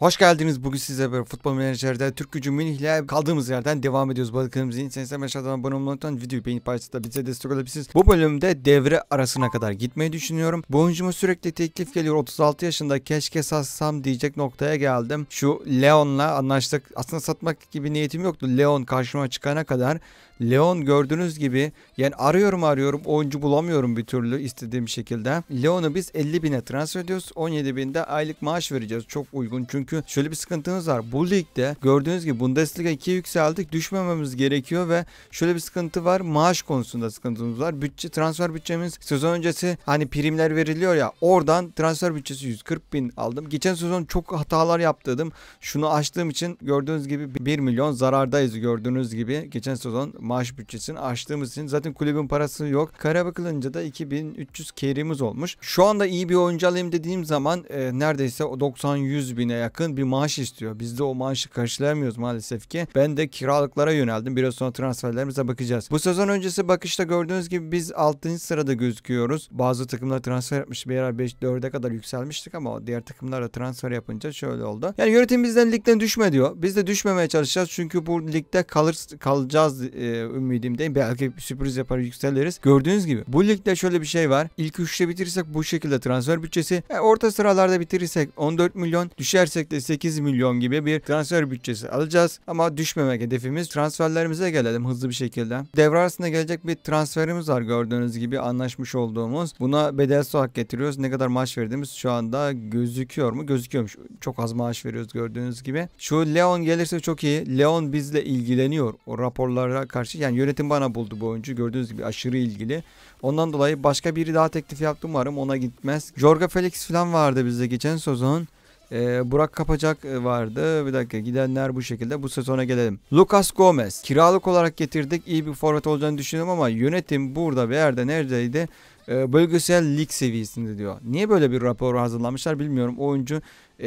Hoş geldiniz. Bugün size beraber Futbol Menajer'de Türk Gücü Münih'le kaldığımız yerden devam ediyoruz. Bakalım zihin sen aşağıdan abone olmayı unutmayın. Videoyu beğenip paylaşıp bize destek olabilirsiniz. Bu bölümde devre arasına kadar gitmeyi düşünüyorum. Bu oyuncuma sürekli teklif geliyor. 36 yaşında keşke satsam diyecek noktaya geldim. Şu Leon'la anlaştık. Aslında satmak gibi niyetim yoktu. Leon karşıma çıkana kadar Leon gördüğünüz gibi yani arıyorum arıyorum oyuncu bulamıyorum bir türlü istediğim şekilde. Leon'u biz 50 bine transfer ediyoruz. 17 binde aylık maaş vereceğiz. Çok uygun çünkü şöyle bir sıkıntımız var. Bu ligde gördüğünüz gibi Bundesliga 2'ye yükseldik. Düşmememiz gerekiyor ve şöyle bir sıkıntı var. Maaş konusunda sıkıntımız var. Bütçe transfer bütçemiz sezon öncesi hani primler veriliyor ya oradan transfer bütçesi 140 bin aldım. Geçen sezon çok hatalar yaptırdım. Şunu açtığım için gördüğünüz gibi 1 milyon zarardayız gördüğünüz gibi. Geçen sezon maaş bütçesini açtığımız için zaten kulübün parası yok. Kara bakılınca da 2300 kerimiz olmuş. Şu anda iyi bir oyuncu alayım dediğim zaman e, neredeyse 90-100 bine yakın bir maaş istiyor. Biz de o maaşı karşılayamıyoruz maalesef ki. Ben de kiralıklara yöneldim. Biraz sonra transferlerimize bakacağız. Bu sezon öncesi bakışta gördüğünüz gibi biz 6. sırada gözüküyoruz. Bazı takımlar transfer yapmış. Bir ara 5-4'e kadar yükselmiştik ama diğer takımlar da transfer yapınca şöyle oldu. Yani yönetim bizden ligden düşme diyor. Biz de düşmemeye çalışacağız çünkü bu ligde kalır, kalacağız e, ümidimdeyim. Belki bir sürpriz yapar yükseliriz. Gördüğünüz gibi bu ligde şöyle bir şey var. İlk üçte bitirirsek bu şekilde transfer bütçesi. E, orta sıralarda bitirirsek 14 milyon düşersek de 8 milyon gibi bir transfer bütçesi alacağız. Ama düşmemek hedefimiz. Transferlerimize gelelim hızlı bir şekilde. Devre arasında gelecek bir transferimiz var gördüğünüz gibi anlaşmış olduğumuz. Buna bedel hak getiriyoruz. Ne kadar maaş verdiğimiz şu anda gözüküyor mu? Gözüküyormuş. Çok az maaş veriyoruz gördüğünüz gibi. Şu Leon gelirse çok iyi. Leon bizle ilgileniyor. O raporlara karşı karşı yani yönetim bana buldu bu oyuncu gördüğünüz gibi aşırı ilgili. Ondan dolayı başka biri daha teklif yaptım umarım ona gitmez. Jorga Felix falan vardı bizde geçen sezon. Ee, Burak Kapacak e, vardı. Bir dakika gidenler bu şekilde. Bu sezona gelelim. Lucas Gomez. Kiralık olarak getirdik. iyi bir forvet olacağını düşünüyorum ama yönetim burada bir yerde neredeydi? Ee, bölgesel lig seviyesinde diyor. Niye böyle bir rapor hazırlamışlar bilmiyorum. Oyuncu 5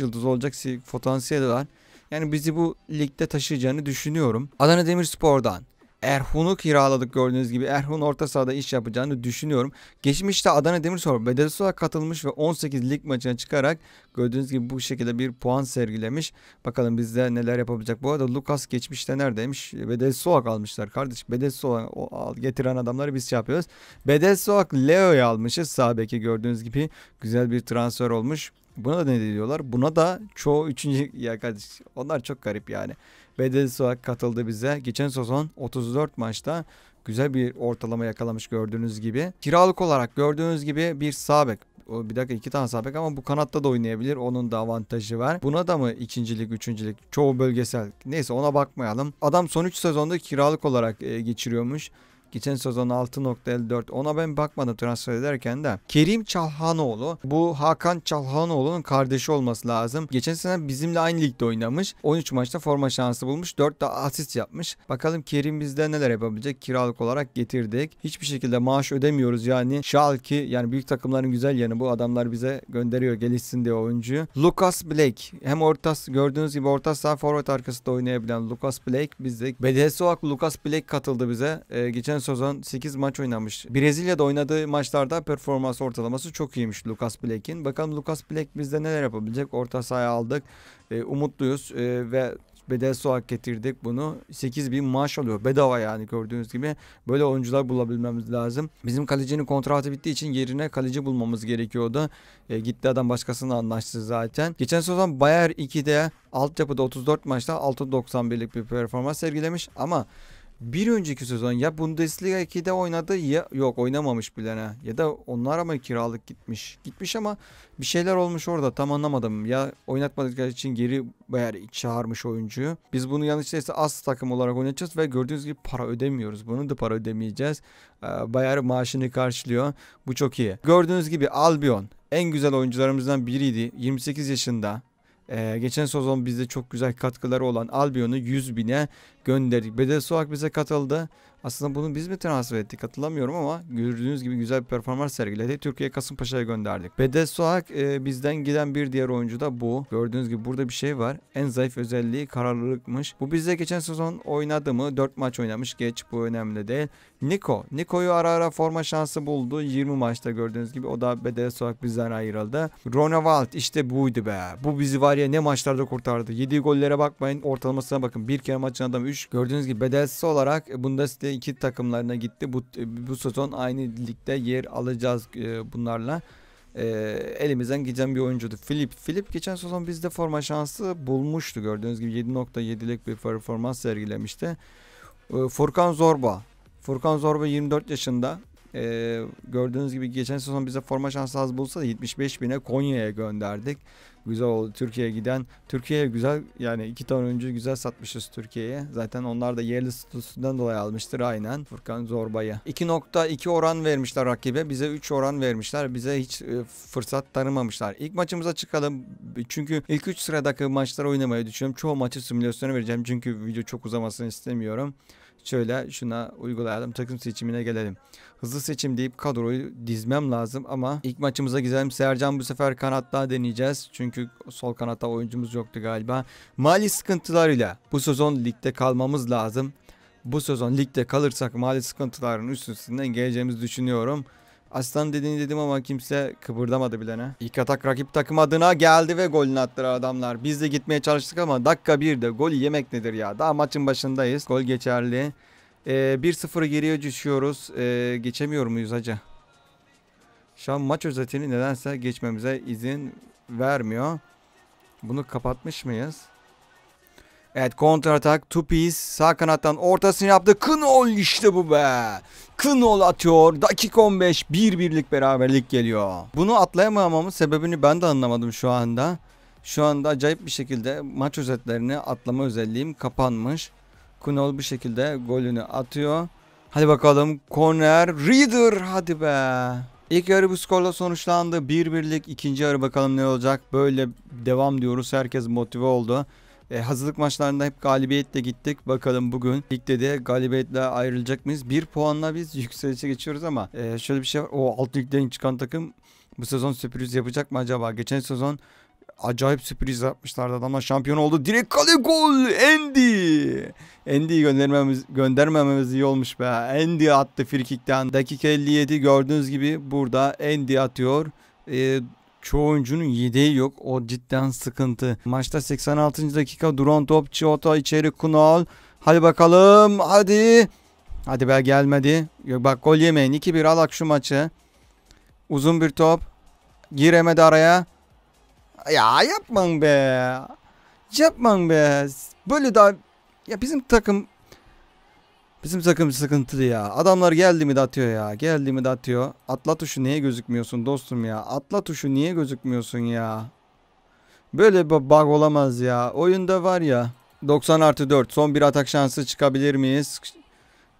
e, yıldız olacak potansiyeli var. Yani bizi bu ligde taşıyacağını düşünüyorum. Adana Demirspor'dan Erhun'u kiraladık gördüğünüz gibi. Erhun orta sahada iş yapacağını düşünüyorum. Geçmişte Adana Demirspor bedelsiz olarak katılmış ve 18 lig maçına çıkarak gördüğünüz gibi bu şekilde bir puan sergilemiş. Bakalım bizde neler yapabilecek. Bu arada Lucas geçmişte neredeymiş? Bedelsiz olarak almışlar kardeş. Bedelsiz olarak getiren adamları biz şey yapıyoruz. Bedelsiz olarak Leo'yu almışız sağ beki gördüğünüz gibi. Güzel bir transfer olmuş. Buna da ne diyorlar? Buna da çoğu üçüncü ya kardeş onlar çok garip yani. Bedel Suak katıldı bize. Geçen sezon 34 maçta güzel bir ortalama yakalamış gördüğünüz gibi. Kiralık olarak gördüğünüz gibi bir sağ bir dakika iki tane sabek ama bu kanatta da oynayabilir. Onun da avantajı var. Buna da mı ikincilik, üçüncülük, çoğu bölgesel. Neyse ona bakmayalım. Adam son 3 sezonda kiralık olarak e, geçiriyormuş. Geçen sezon 6.54 ona ben bakmadım transfer ederken de. Kerim Çalhanoğlu bu Hakan Çalhanoğlu'nun kardeşi olması lazım. Geçen sene bizimle aynı ligde oynamış. 13 maçta forma şansı bulmuş. 4 de asist yapmış. Bakalım Kerim bizde neler yapabilecek? Kiralık olarak getirdik. Hiçbir şekilde maaş ödemiyoruz yani. Schalke yani büyük takımların güzel yanı bu adamlar bize gönderiyor gelişsin diye oyuncuyu. Lucas Blake hem ortas gördüğünüz gibi orta saha forvet da oynayabilen Lucas Blake bizde. BDS olarak Lucas Blake katıldı bize. Ee, geçen sezon 8 maç oynamış. Brezilya'da oynadığı maçlarda performans ortalaması çok iyiymiş Lucas Black'in. Bakalım Lucas Black bizde neler yapabilecek? Orta sahaya aldık. E, umutluyuz e, ve bedel olarak getirdik bunu. 8 bin maaş alıyor. Bedava yani gördüğünüz gibi. Böyle oyuncular bulabilmemiz lazım. Bizim kalecinin kontratı bittiği için yerine kaleci bulmamız gerekiyordu. E, gitti adam başkasına anlaştı zaten. Geçen sezon Bayer 2'de altyapıda 34 maçta 6.91'lik bir performans sergilemiş ama bir önceki sezon ya Bundesliga 2'de oynadı ya yok oynamamış bile ne. Ya da onlar ama kiralık gitmiş. Gitmiş ama bir şeyler olmuş orada tam anlamadım. Ya oynatmadıkları için geri eğer çağırmış oyuncuyu. Biz bunu yanlış yanlışlıkla az takım olarak oynayacağız ve gördüğünüz gibi para ödemiyoruz. bunu da para ödemeyeceğiz. Ee, Bayer maaşını karşılıyor. Bu çok iyi. Gördüğünüz gibi Albion en güzel oyuncularımızdan biriydi. 28 yaşında. Ee, geçen sezon bizde çok güzel katkıları olan Albion'u 100 bine gönderdik. Bedelsiz olarak bize katıldı. Aslında bunu biz mi transfer ettik hatırlamıyorum ama gördüğünüz gibi güzel bir performans sergiledi. Türkiye Kasımpaşa'ya gönderdik. Bedelsiz olarak e, bizden giden bir diğer oyuncu da bu. Gördüğünüz gibi burada bir şey var. En zayıf özelliği kararlılıkmış. Bu bizde geçen sezon oynadı mı? 4 maç oynamış. Geç bu önemli değil. Niko. Niko'yu ara ara forma şansı buldu. 20 maçta gördüğünüz gibi o da bedelsiz olarak bizden ayrıldı. Ronald işte buydu be. Bu bizi var ya ne maçlarda kurtardı. 7 gollere bakmayın. Ortalamasına bakın. Bir kere maçın adamı 3 gördüğünüz gibi bedelsiz olarak Bundesliga 2 takımlarına gitti. Bu, bu sezon aynı ligde yer alacağız e, bunlarla. E, elimizden giden bir oyuncuydu. Philip Philip geçen sezon bizde forma şansı bulmuştu. Gördüğünüz gibi 7.7'lik bir performans sergilemişti. E, Furkan Zorba. Furkan Zorba 24 yaşında. Ee, gördüğünüz gibi geçen sezon bize forma şansı az bulsa da 75 bine Konya'ya gönderdik. Güzel oldu Türkiye'ye giden. Türkiye'ye güzel yani iki tane oyuncu güzel satmışız Türkiye'ye. Zaten onlar da yerli statüsünden dolayı almıştır aynen Furkan Zorba'ya. 2.2 oran vermişler rakibe. Bize 3 oran vermişler. Bize hiç e, fırsat tanımamışlar. İlk maçımıza çıkalım. Çünkü ilk 3 sıradaki maçları oynamayı düşünüyorum. Çoğu maçı simülasyona vereceğim. Çünkü video çok uzamasını istemiyorum şöyle şuna uygulayalım takım seçimine gelelim. Hızlı seçim deyip kadroyu dizmem lazım ama ilk maçımıza gidelim. Sercan bu sefer kanatta deneyeceğiz. Çünkü sol kanatta oyuncumuz yoktu galiba. Mali sıkıntılarıyla bu sezon ligde kalmamız lazım. Bu sezon ligde kalırsak mali sıkıntıların üstesinden geleceğimizi düşünüyorum. Aslan dediğini dedim ama kimse kıpırdamadı bile ne. İlk atak rakip takım adına geldi ve golünü attılar adamlar. Biz de gitmeye çalıştık ama dakika bir de gol yemek nedir ya. Daha maçın başındayız. Gol geçerli. Ee, 1-0 geriye düşüyoruz. Ee, geçemiyor muyuz hacı? Şu an maç özetini nedense geçmemize izin vermiyor. Bunu kapatmış mıyız? Evet kontra atak. Tupiz sağ kanattan ortasını yaptı. Knol işte bu be. Kınol atıyor. Dakika 15 bir birlik beraberlik geliyor. Bunu atlayamamamın sebebini ben de anlamadım şu anda. Şu anda acayip bir şekilde maç özetlerini atlama özelliğim kapanmış. Kunol bir şekilde golünü atıyor. Hadi bakalım corner Reader hadi be. İlk yarı bu skorla sonuçlandı. bir birlik. bir ikinci yarı bakalım ne olacak. Böyle devam diyoruz. Herkes motive oldu. E, hazırlık maçlarında hep galibiyetle gittik. Bakalım bugün ligde de galibiyetle ayrılacak mıyız? Bir puanla biz yükselişe geçiyoruz ama e, şöyle bir şey var. O alt ligden çıkan takım bu sezon sürpriz yapacak mı acaba? Geçen sezon acayip sürpriz yapmışlardı. Adamlar şampiyon oldu. Direkt kale gol. Andy. Andy'yi göndermemiz, göndermememiz iyi olmuş be. Andy attı frikikten. Dakika 57 gördüğünüz gibi burada Andy atıyor. Ee, çoğu oyuncunun yedeği yok. O cidden sıkıntı. Maçta 86. dakika duran top Çiota içeri Kunal. Hadi bakalım hadi. Hadi be gelmedi. Yok bak gol yemeyin. 2-1 alak şu maçı. Uzun bir top. Giremedi araya. Ya yapman be. Yapman be. Böyle daha... Ya bizim takım Bizim takım sıkıntılı ya. Adamlar geldi mi de atıyor ya. Geldi mi de atıyor. Atla tuşu niye gözükmüyorsun dostum ya. Atla tuşu niye gözükmüyorsun ya. Böyle bir bug olamaz ya. Oyunda var ya. 90 artı 4. Son bir atak şansı çıkabilir miyiz?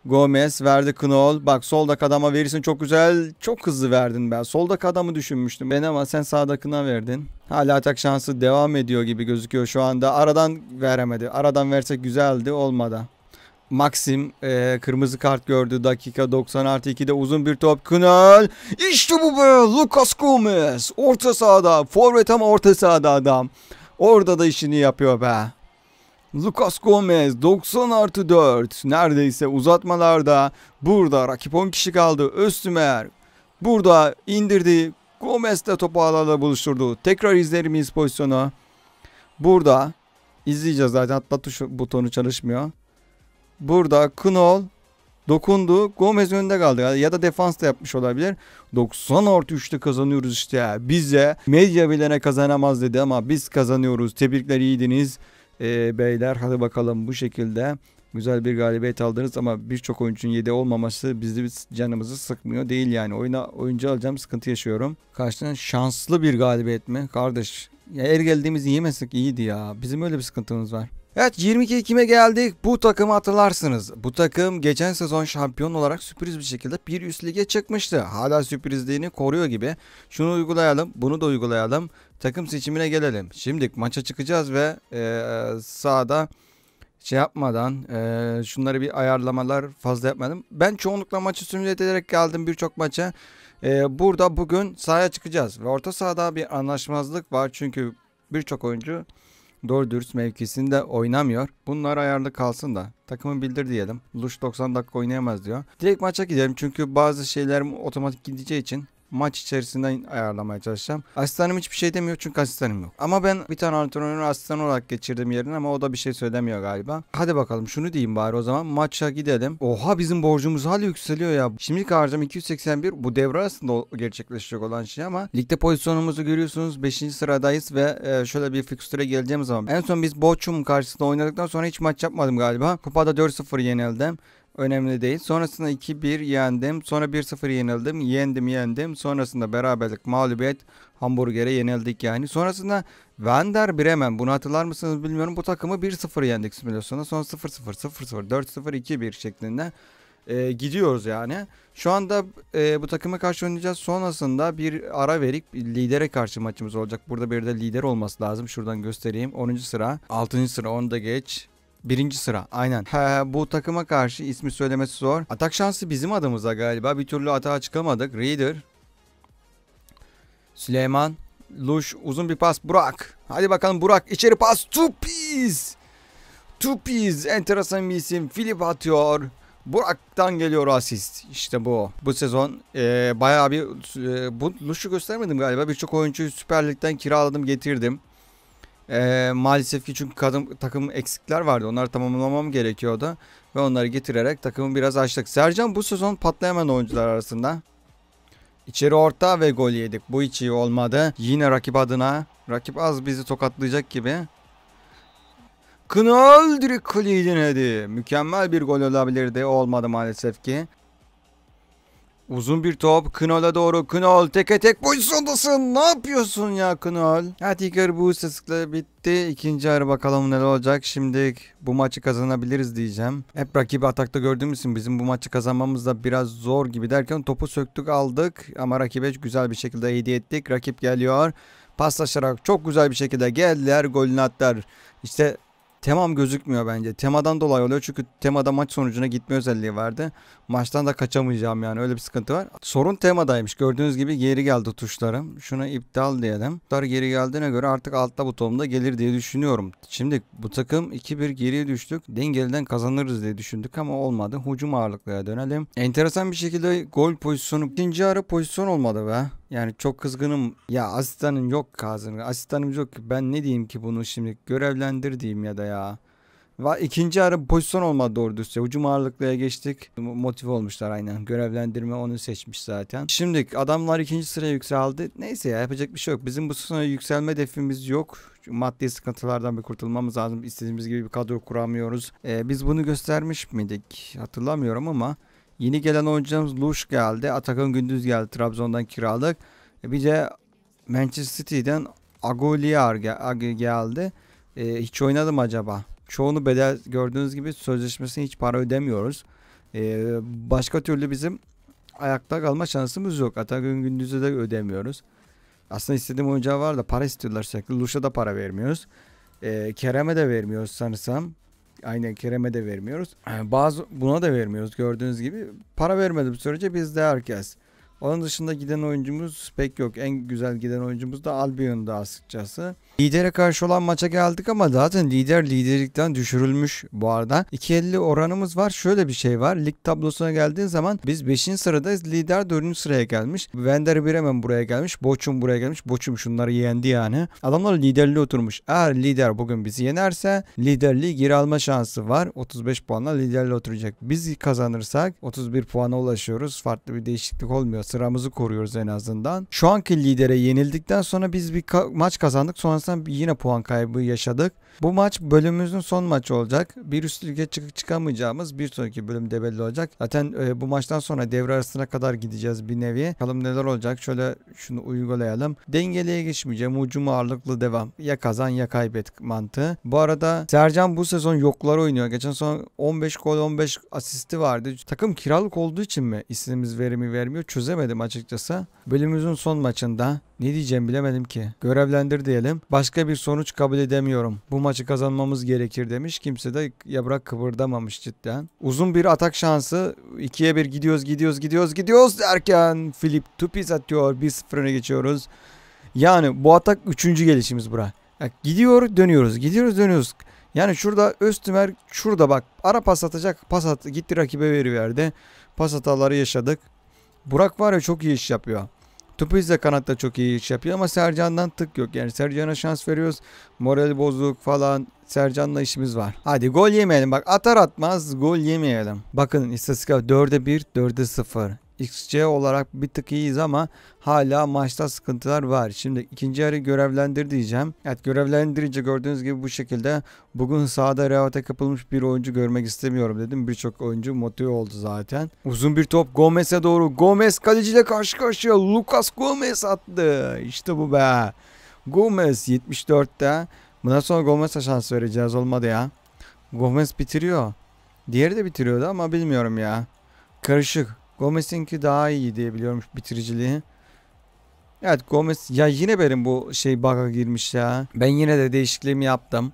Gomez verdi Knol. Bak soldaki adama verirsin çok güzel. Çok hızlı verdin ben. Soldaki adamı düşünmüştüm ben ama sen sağdakına verdin. Hala atak şansı devam ediyor gibi gözüküyor şu anda. Aradan veremedi. Aradan versek güzeldi olmadı. Maxim e, kırmızı kart gördü. Dakika 90 artı 2'de uzun bir top. Kınal. İşte bu be. Lucas Gomez. Orta sahada. Forvet ama orta sahada adam. Orada da işini yapıyor be. Lucas Gomez 90 artı 4. Neredeyse uzatmalarda. Burada rakip 10 kişi kaldı. Öztümer. Burada indirdi. Gomez de topu ağlarla buluşturdu. Tekrar izlerimiz pozisyonu. Burada izleyeceğiz zaten. Hatta tuş butonu çalışmıyor burada Knol dokundu. Gomez önünde kaldı ya da defans da yapmış olabilir. 90 artı 3'te kazanıyoruz işte. Bize medya bilene kazanamaz dedi ama biz kazanıyoruz. Tebrikler iyiydiniz. Ee, beyler hadi bakalım bu şekilde güzel bir galibiyet aldınız ama birçok oyuncunun 7 olmaması bizi canımızı sıkmıyor değil yani. Oyuna oyuncu alacağım sıkıntı yaşıyorum. Karşıdan şanslı bir galibiyet mi? Kardeş ya er geldiğimizi yemesek iyiydi ya. Bizim öyle bir sıkıntımız var. Evet 22 Ekim'e geldik. Bu takımı hatırlarsınız. Bu takım geçen sezon şampiyon olarak sürpriz bir şekilde bir üst lige çıkmıştı. Hala sürprizliğini koruyor gibi. Şunu uygulayalım, bunu da uygulayalım. Takım seçimine gelelim. Şimdi maça çıkacağız ve e, sahada şey yapmadan e, şunları bir ayarlamalar fazla yapmadım. Ben çoğunlukla maçı simüle ederek geldim birçok maça. E, burada bugün sahaya çıkacağız ve orta sahada bir anlaşmazlık var çünkü birçok oyuncu doğru dürüst mevkisinde oynamıyor. Bunlar ayarlı kalsın da takımı bildir diyelim. Luş 90 dakika oynayamaz diyor. Direkt maça gidelim çünkü bazı şeyler otomatik gideceği için maç içerisinden ayarlamaya çalışacağım. Asistanım hiçbir şey demiyor çünkü asistanım yok. Ama ben bir tane antrenörü asistan olarak geçirdim yerine ama o da bir şey söylemiyor galiba. Hadi bakalım şunu diyeyim bari o zaman maça gidelim. Oha bizim borcumuz hala yükseliyor ya. Şimdilik harcam 281 bu devre arasında gerçekleşecek olan şey ama ligde pozisyonumuzu görüyorsunuz 5. sıradayız ve e, şöyle bir fikstüre geleceğim zaman. En son biz Bochum karşısında oynadıktan sonra hiç maç yapmadım galiba. Kupada 4-0 yenildim. Önemli değil. Sonrasında 2-1 yendim. Sonra 1-0 yenildim. Yendim yendim. Sonrasında beraberlik mağlubiyet Hamburger'e yenildik yani. Sonrasında Werder Bremen. Bunu hatırlar mısınız bilmiyorum. Bu takımı 1-0 yendik simülasyonda. Sonra 0-0, 0-0, 4-0, 2-1 şeklinde e, gidiyoruz yani. Şu anda e, bu takıma karşı oynayacağız. Sonrasında bir ara verip lidere karşı maçımız olacak. Burada bir de lider olması lazım. Şuradan göstereyim. 10. sıra, 6. sıra onu da geç. Birinci sıra aynen. He, bu takıma karşı ismi söylemesi zor. Atak şansı bizim adımıza galiba. Bir türlü atağa çıkamadık. Reader. Süleyman. Luş uzun bir pas Burak. Hadi bakalım Burak içeri pas. two two Tupiz enteresan bir isim. Filip atıyor. Burak'tan geliyor asist. İşte bu. Bu sezon e, bayağı bir e, bu Luş'u göstermedim galiba. Birçok oyuncuyu Süper Lig'den kiraladım getirdim. Ee, maalesef ki çünkü kadın, takım eksikler vardı. Onları tamamlamam gerekiyordu. Ve onları getirerek takımı biraz açtık. Sercan bu sezon patlayamayan oyuncular arasında. İçeri orta ve gol yedik. Bu hiç iyi olmadı. Yine rakip adına. Rakip az bizi tokatlayacak gibi. Kınal direkt kaleye denedi. Mükemmel bir gol olabilirdi. olmadı maalesef ki. Uzun bir top Knol'a doğru. Knol teke tek pozisyondasın. Ne yapıyorsun ya Knol? Hadi gör bu sıkla bitti. İkinci yarı bakalım neler olacak. Şimdi bu maçı kazanabiliriz diyeceğim. Hep rakibi atakta gördüğümüz için bizim bu maçı kazanmamız da biraz zor gibi derken topu söktük aldık. Ama rakibe güzel bir şekilde hediye ettik. Rakip geliyor. Paslaşarak çok güzel bir şekilde geldiler. Golünü attılar. İşte temam gözükmüyor bence. Temadan dolayı oluyor çünkü temada maç sonucuna gitme özelliği vardı. Maçtan da kaçamayacağım yani öyle bir sıkıntı var. Sorun temadaymış. Gördüğünüz gibi geri geldi tuşlarım. Şuna iptal diyelim. Tuşlar geri geldiğine göre artık altta butonumda gelir diye düşünüyorum. Şimdi bu takım 2-1 geriye düştük. Dengeliden kazanırız diye düşündük ama olmadı. Hucum ağırlıklıya dönelim. Enteresan bir şekilde gol pozisyonu ikinci ara pozisyon olmadı be. Yani çok kızgınım. Ya asistanım yok Kazım. Asistanım yok. Ben ne diyeyim ki bunu şimdi görevlendirdiğim ya da ya. Va ikinci ara pozisyon olmadı doğru düzce. Hücum ağırlıklıya geçtik. Motive olmuşlar aynen. Görevlendirme onu seçmiş zaten. Şimdi adamlar ikinci sıraya yükseldi. Neyse ya yapacak bir şey yok. Bizim bu sene yükselme hedefimiz yok. Çünkü maddi sıkıntılardan bir kurtulmamız lazım. İstediğimiz gibi bir kadro kuramıyoruz. Ee, biz bunu göstermiş miydik? Hatırlamıyorum ama Yeni gelen oyuncularımız Luş geldi. Atakan Gündüz geldi Trabzon'dan kiralık. E bir de Manchester City'den Agoliar geldi. E, hiç oynadım acaba? Çoğunu bedel gördüğünüz gibi sözleşmesini hiç para ödemiyoruz. E, başka türlü bizim ayakta kalma şansımız yok. Atakan Gündüz'e de ödemiyoruz. Aslında istediğim oyuncağı var da para istiyorlar sürekli. Luş'a da para vermiyoruz. E, Kerem'e de vermiyoruz sanırsam. Aynen Kerem'e de vermiyoruz. Yani ee, bazı buna da vermiyoruz gördüğünüz gibi. Para vermediği sürece de herkes onun dışında giden oyuncumuz pek yok. En güzel giden oyuncumuz da Albion'da açıkçası. Lidere karşı olan maça geldik ama zaten lider liderlikten düşürülmüş bu arada. 2.50 oranımız var. Şöyle bir şey var. Lig tablosuna geldiğin zaman biz 5. sıradayız. Lider 4. sıraya gelmiş. Vender Bremen buraya gelmiş. Boçum buraya gelmiş. Boçum şunları yendi yani. Adamlar liderli oturmuş. Eğer lider bugün bizi yenerse liderliği geri alma şansı var. 35 puanla liderli oturacak. Biz kazanırsak 31 puana ulaşıyoruz. Farklı bir değişiklik olmuyor sıramızı koruyoruz en azından. Şu anki lidere yenildikten sonra biz bir ka- maç kazandık. Sonrasında yine puan kaybı yaşadık. Bu maç bölümümüzün son maçı olacak. Bir üst lige çıkıp çıkamayacağımız bir sonraki bölümde belli olacak. Zaten e, bu maçtan sonra devre arasına kadar gideceğiz bir nevi. Bakalım neler olacak. Şöyle şunu uygulayalım. Dengeliye geçmeyeceğim. Ucumu ağırlıklı devam. Ya kazan ya kaybet mantığı. Bu arada Sercan bu sezon yoklar oynuyor. Geçen son 15 gol 15 asisti vardı. Takım kiralık olduğu için mi isimimiz verimi vermiyor çözemedim istemedim açıkçası. Bölümümüzün son maçında ne diyeceğim bilemedim ki. Görevlendir diyelim. Başka bir sonuç kabul edemiyorum. Bu maçı kazanmamız gerekir demiş. Kimse de yaprak kıpırdamamış cidden. Uzun bir atak şansı. 2'ye 1 gidiyoruz gidiyoruz gidiyoruz gidiyoruz derken Filip Tupis atıyor. 1-0'a geçiyoruz. Yani bu atak 3. gelişimiz bura. Gidiyor dönüyoruz gidiyoruz dönüyoruz. Yani şurada Öztümer şurada bak ara pas atacak pas at gitti rakibe veri verdi. Pas hataları yaşadık. Burak var ya çok iyi iş yapıyor. Tupiz de kanatta çok iyi iş yapıyor ama Sercan'dan tık yok. Yani Sercan'a şans veriyoruz. Moral bozuk falan. Sercan'la işimiz var. Hadi gol yemeyelim. Bak atar atmaz gol yemeyelim. Bakın istatistik 4'e 1, 4'e 0. XC olarak bir tık iyiyiz ama hala maçta sıkıntılar var. Şimdi ikinci yarı görevlendir diyeceğim. Evet görevlendirince gördüğünüz gibi bu şekilde bugün sahada rehavete kapılmış bir oyuncu görmek istemiyorum dedim. Birçok oyuncu motive oldu zaten. Uzun bir top Gomez'e doğru. Gomez kaleciyle karşı karşıya. Lucas Gomez attı. İşte bu be. Gomez 74'te. Bundan sonra Gomez'e şans vereceğiz olmadı ya. Gomez bitiriyor. Diğeri de bitiriyordu ama bilmiyorum ya. Karışık. Gomez'inki daha iyi diye biliyorum bitiriciliği. Evet Gomez ya yine benim bu şey bug'a girmiş ya. Ben yine de değişikliğimi yaptım.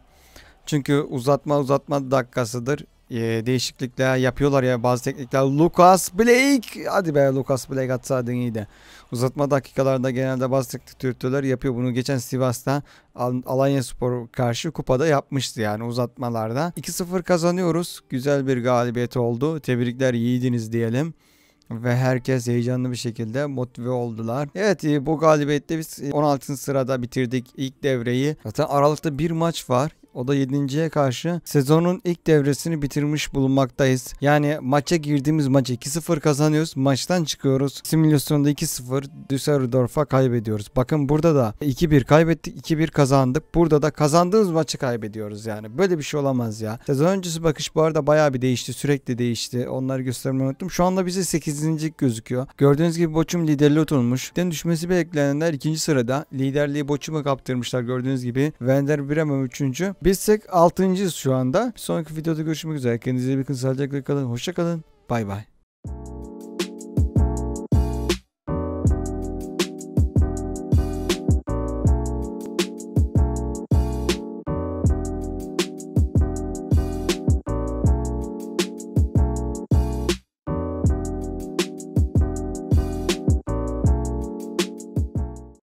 Çünkü uzatma uzatma dakikasıdır. Ee, değişiklikler yapıyorlar ya bazı teknikler. Lucas Blake. Hadi be Lucas Blake atsaydın iyiydi. Uzatma dakikalarda genelde bazı teknik türtüler yapıyor. Bunu geçen Sivas'ta Al Alanya Spor karşı kupada yapmıştı yani uzatmalarda. 2-0 kazanıyoruz. Güzel bir galibiyet oldu. Tebrikler yiğidiniz diyelim ve herkes heyecanlı bir şekilde motive oldular. Evet e, bu galibiyette biz 16. E, sırada bitirdik ilk devreyi. Zaten Aralık'ta bir maç var. O da 7.ye karşı sezonun ilk devresini bitirmiş bulunmaktayız. Yani maça girdiğimiz maç 2-0 kazanıyoruz. Maçtan çıkıyoruz. Simülasyonda 2-0 Düsseldorf'a kaybediyoruz. Bakın burada da 2-1 kaybettik, 2-1 kazandık. Burada da kazandığımız maçı kaybediyoruz yani. Böyle bir şey olamaz ya. Sezon öncesi bakış bu arada bayağı bir değişti. Sürekli değişti. Onları göstermeyi unuttum. Şu anda bize 8. gözüküyor. Gördüğünüz gibi Boçum liderliği oturmuş. Den düşmesi beklenenler 2. sırada. Liderliği Boçum'a kaptırmışlar gördüğünüz gibi. Werder Bremen 3. Bizsek tek şu anda. Bir sonraki videoda görüşmek üzere. Kendinize iyi bakın. Sağlıcakla kalın. Hoşça kalın. Bay bay.